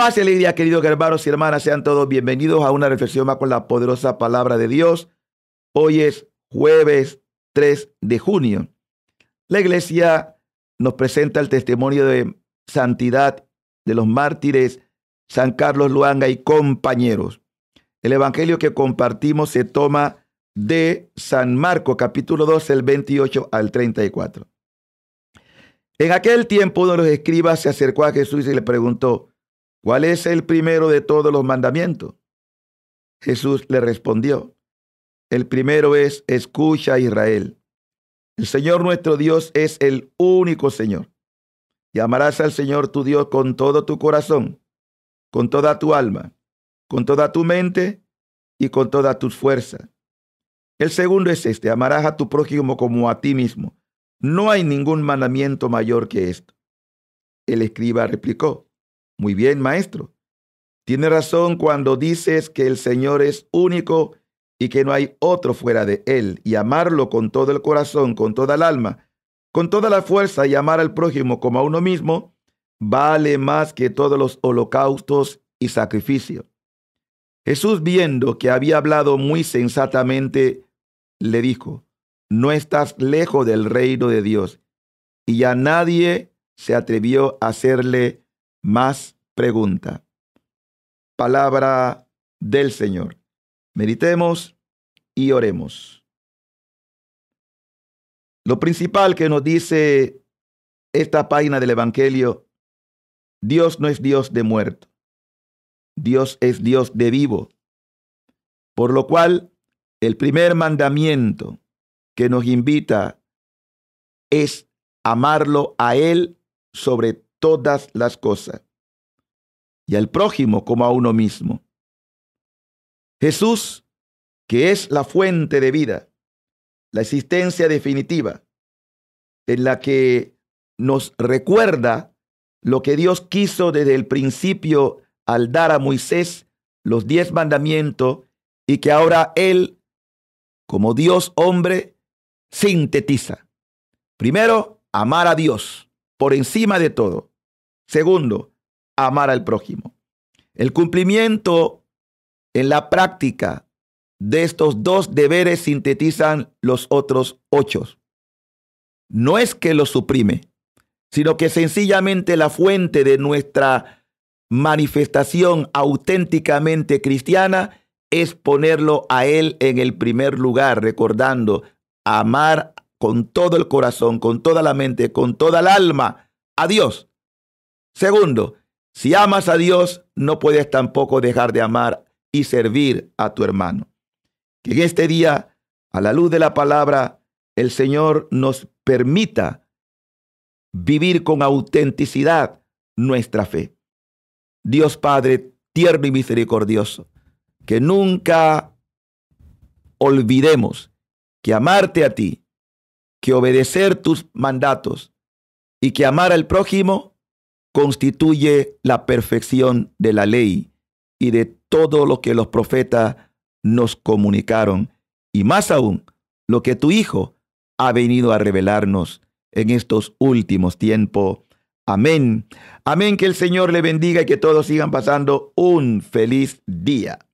Paz queridos hermanos y hermanas, sean todos bienvenidos a una reflexión más con la poderosa palabra de Dios. Hoy es jueves 3 de junio. La iglesia nos presenta el testimonio de santidad de los mártires San Carlos Luanga y compañeros. El evangelio que compartimos se toma de San Marco, capítulo 2, el 28 al 34. En aquel tiempo uno de los escribas se acercó a Jesús y le preguntó, ¿Cuál es el primero de todos los mandamientos? Jesús le respondió, el primero es, escucha Israel. El Señor nuestro Dios es el único Señor. Y amarás al Señor tu Dios con todo tu corazón, con toda tu alma, con toda tu mente y con toda tu fuerza. El segundo es este, amarás a tu prójimo como a ti mismo. No hay ningún mandamiento mayor que esto. El escriba replicó, muy bien, maestro. Tiene razón cuando dices que el Señor es único y que no hay otro fuera de Él, y amarlo con todo el corazón, con toda el alma, con toda la fuerza y amar al prójimo como a uno mismo, vale más que todos los holocaustos y sacrificios. Jesús, viendo que había hablado muy sensatamente, le dijo, no estás lejos del reino de Dios. Y a nadie se atrevió a hacerle más pregunta. Palabra del Señor. Meditemos y oremos. Lo principal que nos dice esta página del Evangelio, Dios no es Dios de muerto, Dios es Dios de vivo. Por lo cual, el primer mandamiento que nos invita es amarlo a Él sobre todas las cosas y al prójimo como a uno mismo. Jesús, que es la fuente de vida, la existencia definitiva, en la que nos recuerda lo que Dios quiso desde el principio al dar a Moisés los diez mandamientos y que ahora Él, como Dios hombre, sintetiza. Primero, amar a Dios por encima de todo. Segundo, amar al prójimo. El cumplimiento en la práctica de estos dos deberes sintetizan los otros ocho. No es que los suprime, sino que sencillamente la fuente de nuestra manifestación auténticamente cristiana es ponerlo a Él en el primer lugar, recordando amar con todo el corazón, con toda la mente, con toda el alma a Dios. Segundo, si amas a Dios, no puedes tampoco dejar de amar y servir a tu hermano. Que en este día, a la luz de la palabra, el Señor nos permita vivir con autenticidad nuestra fe. Dios Padre tierno y misericordioso, que nunca olvidemos que amarte a ti, que obedecer tus mandatos y que amar al prójimo constituye la perfección de la ley y de todo lo que los profetas nos comunicaron, y más aún lo que tu Hijo ha venido a revelarnos en estos últimos tiempos. Amén. Amén, que el Señor le bendiga y que todos sigan pasando un feliz día.